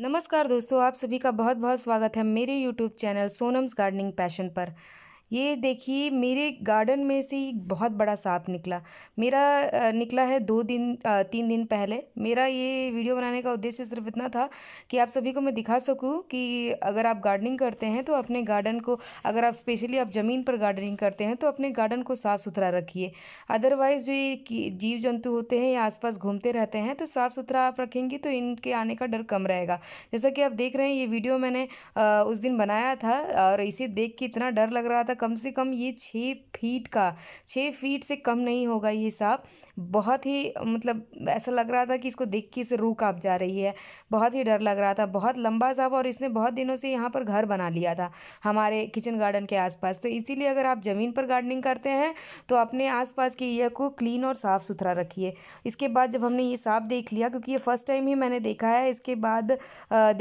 नमस्कार दोस्तों आप सभी का बहुत बहुत स्वागत है मेरे YouTube channel Sonam's gardening passion पर ये देखिए मेरे गार्डन में से एक बहुत बड़ा सांप निकला मेरा निकला है दो दिन तीन दिन पहले मेरा ये वीडियो बनाने का उद्देश्य सिर्फ इतना था कि आप सभी को मैं दिखा सकूँ कि अगर आप गार्डनिंग करते हैं तो अपने गार्डन को अगर आप स्पेशली आप ज़मीन पर गार्डनिंग करते हैं तो अपने गार्डन को साफ़ सुथरा रखिए अदरवाइज़ जो ये जीव जंतु होते हैं या आस घूमते रहते हैं तो साफ़ सुथरा आप रखेंगे तो इनके आने का डर कम रहेगा जैसा कि आप देख रहे हैं ये वीडियो मैंने उस दिन बनाया था और इसे देख के इतना डर लग रहा था कम से कम ये छः फीट का छः फीट से कम नहीं होगा ये सांप बहुत ही मतलब ऐसा लग रहा था कि इसको देख के इसे रू काँप जा रही है बहुत ही डर लग रहा था बहुत लंबा सांप और इसने बहुत दिनों से यहाँ पर घर बना लिया था हमारे किचन गार्डन के आसपास तो इसीलिए अगर आप ज़मीन पर गार्डनिंग करते हैं तो अपने आसपास के एरिया को क्लीन और साफ़ सुथरा रखिए इसके बाद जब हमने ये सांप देख लिया क्योंकि ये फ़र्स्ट टाइम ही मैंने देखा है इसके बाद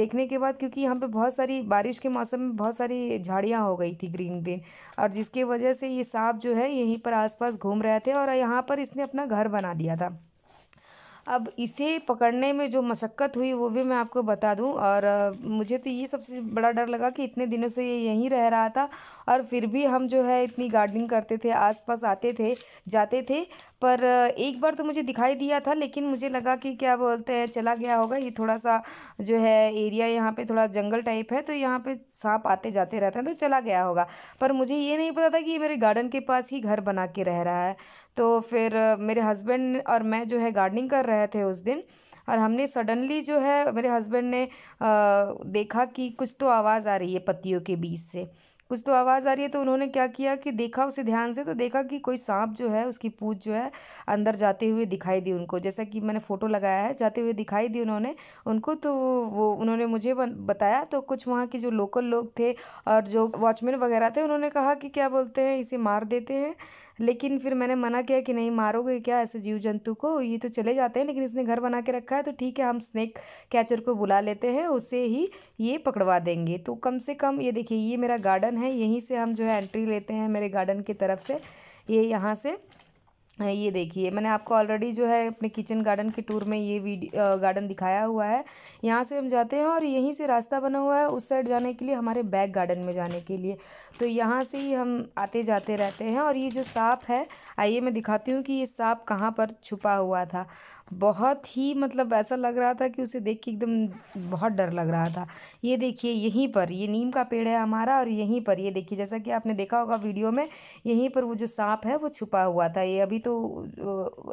देखने के बाद क्योंकि यहाँ पर बहुत सारी बारिश के मौसम में बहुत सारी झाड़ियाँ हो गई थी ग्रीन ग्रीन और जिसकी वजह से ये सांप जो है यहीं पर आसपास घूम रहे थे और यहाँ पर इसने अपना घर बना लिया था अब इसे पकड़ने में जो मशक्क़त हुई वो भी मैं आपको बता दूं और मुझे तो ये सबसे बड़ा डर लगा कि इतने दिनों से ये यहीं रह रहा था और फिर भी हम जो है इतनी गार्डनिंग करते थे आसपास आते थे जाते थे पर एक बार तो मुझे दिखाई दिया था लेकिन मुझे लगा कि क्या बोलते हैं चला गया होगा ये थोड़ा सा जो है एरिया यहाँ पर थोड़ा जंगल टाइप है तो यहाँ पर सांप आते जाते रहते हैं तो चला गया होगा पर मुझे ये नहीं पता था कि ये मेरे गार्डन के पास ही घर बना के रह रहा है तो फिर मेरे हस्बैंड और मैं जो है गार्डनिंग कर रहे थे उस दिन और हमने सडनली जो है मेरे हस्बैंड ने देखा कि कुछ तो आवाज़ आ रही है पत्तियों के बीच से कुछ तो आवाज़ आ रही है तो उन्होंने क्या किया कि देखा उसे ध्यान से तो देखा कि कोई सांप जो है उसकी पूछ जो है अंदर जाते हुए दिखाई दी उनको जैसा कि मैंने फ़ोटो लगाया है जाते हुए दिखाई दी उन्होंने उनको तो वो उन्होंने मुझे बताया तो कुछ वहाँ के जो लोकल लोग थे और जो वॉचमैन वगैरह थे उन्होंने कहा कि क्या बोलते हैं इसे मार देते हैं लेकिन फिर मैंने मना किया कि नहीं मारोगे क्या ऐसे जीव जंतु को ये तो चले जाते हैं लेकिन इसने घर बना के रखा है तो ठीक है हम स्नैक कैचर को बुला लेते हैं उसे ही ये पकड़वा देंगे तो कम से कम ये देखिए ये मेरा गार्डन है है यहीं से हम जो है एंट्री लेते हैं मेरे गार्डन की तरफ से ये यहाँ से ये देखिए मैंने आपको ऑलरेडी जो है अपने किचन गार्डन के टूर में ये वीडियो गार्डन दिखाया हुआ है यहाँ से हम जाते हैं और यहीं से रास्ता बना हुआ है उस साइड जाने के लिए हमारे बैक गार्डन में जाने के लिए तो यहाँ से ही हम आते जाते रहते हैं और ये जो सांप है आइए मैं दिखाती हूँ कि ये सांप कहाँ पर छुपा हुआ था बहुत ही मतलब ऐसा लग रहा था कि उसे देख के एकदम बहुत डर लग रहा था ये देखिए यहीं पर ये नीम का पेड़ है हमारा और यहीं पर ये देखिए जैसा कि आपने देखा होगा वीडियो में यहीं पर वो जो सांप है वो छुपा हुआ था ये अभी तो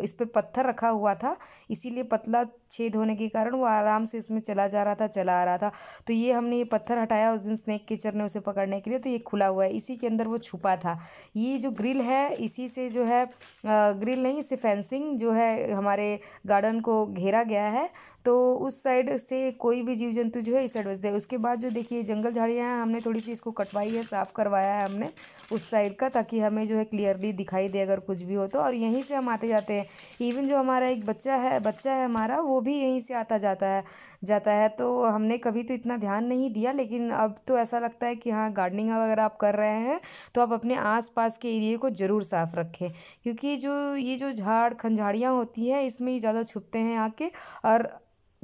इस पर पत्थर रखा हुआ था इसीलिए पतला छेद होने के कारण वो आराम से इसमें चला जा रहा था चला आ रहा था तो ये हमने ये पत्थर हटाया उस दिन स्नैक किचर ने उसे पकड़ने के लिए तो ये खुला हुआ है इसी के अंदर वो छुपा था ये जो ग्रिल है इसी से जो है ग्रिल नहीं इससे फेंसिंग जो है हमारे गार्डन को घेरा गया है तो उस साइड से कोई भी जीव जंतु जो है इस साइड बचते उसके बाद जो देखिए जंगल झाड़ियाँ हैं हमने थोड़ी सी इसको कटवाई है साफ़ करवाया है हमने उस साइड का ताकि हमें जो है क्लियरली दिखाई दे अगर कुछ भी हो तो और यहीं से हम आते जाते हैं इवन जो हमारा एक बच्चा है बच्चा है हमारा वो भी यहीं से आता जाता है जाता है तो हमने कभी तो इतना ध्यान नहीं दिया लेकिन अब तो ऐसा लगता है कि हाँ गार्डनिंग अगर आप कर रहे हैं तो आप अपने आसपास के एरिए को ज़रूर साफ़ रखें क्योंकि जो ये जो झाड़ खंझाड़ियाँ होती हैं इसमें ही ज़्यादा छुपते हैं आके और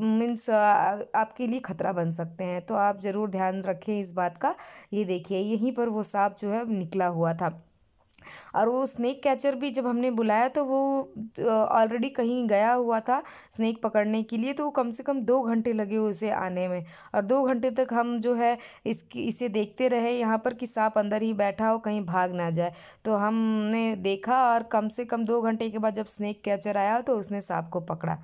मीन्स आपके लिए खतरा बन सकते हैं तो आप ज़रूर ध्यान रखें इस बात का ये देखिए यहीं पर वो सांप जो है निकला हुआ था और वो स्नैक कैचर भी जब हमने बुलाया तो वो ऑलरेडी कहीं गया हुआ था स्नैक पकड़ने के लिए तो वो कम से कम दो घंटे लगे उसे आने में और दो घंटे तक हम जो है इसकी इसे देखते रहे यहाँ पर कि सांप अंदर ही बैठा हो कहीं भाग ना जाए तो हमने देखा और कम से कम दो घंटे के बाद जब स्नैक कैचर आया तो उसने सांप को पकड़ा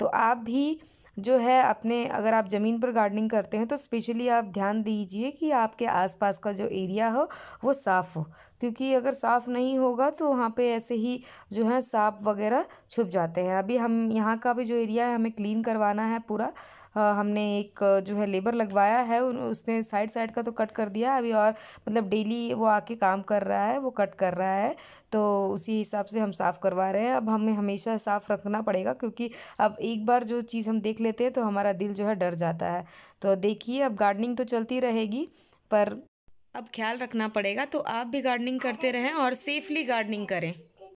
तो आप भी जो है अपने अगर आप ज़मीन पर गार्डनिंग करते हैं तो स्पेशली आप ध्यान दीजिए कि आपके आसपास का जो एरिया हो वो साफ़ हो क्योंकि अगर साफ़ नहीं होगा तो वहाँ पे ऐसे ही जो है सांप वगैरह छुप जाते हैं अभी हम यहाँ का भी जो एरिया है हमें क्लीन करवाना है पूरा आ, हमने एक जो है लेबर लगवाया है उसने साइड साइड का तो कट कर दिया अभी और मतलब डेली वो आके काम कर रहा है वो कट कर रहा है तो उसी हिसाब से हम साफ़ करवा रहे हैं अब हमें हमेशा साफ़ रखना पड़ेगा क्योंकि अब एक बार जो चीज़ हम देख लेते हैं तो हमारा दिल जो है डर जाता है तो देखिए अब गार्डनिंग तो चलती रहेगी पर अब ख्याल रखना पड़ेगा तो आप भी गार्डनिंग करते रहें और सेफली गार्डनिंग करें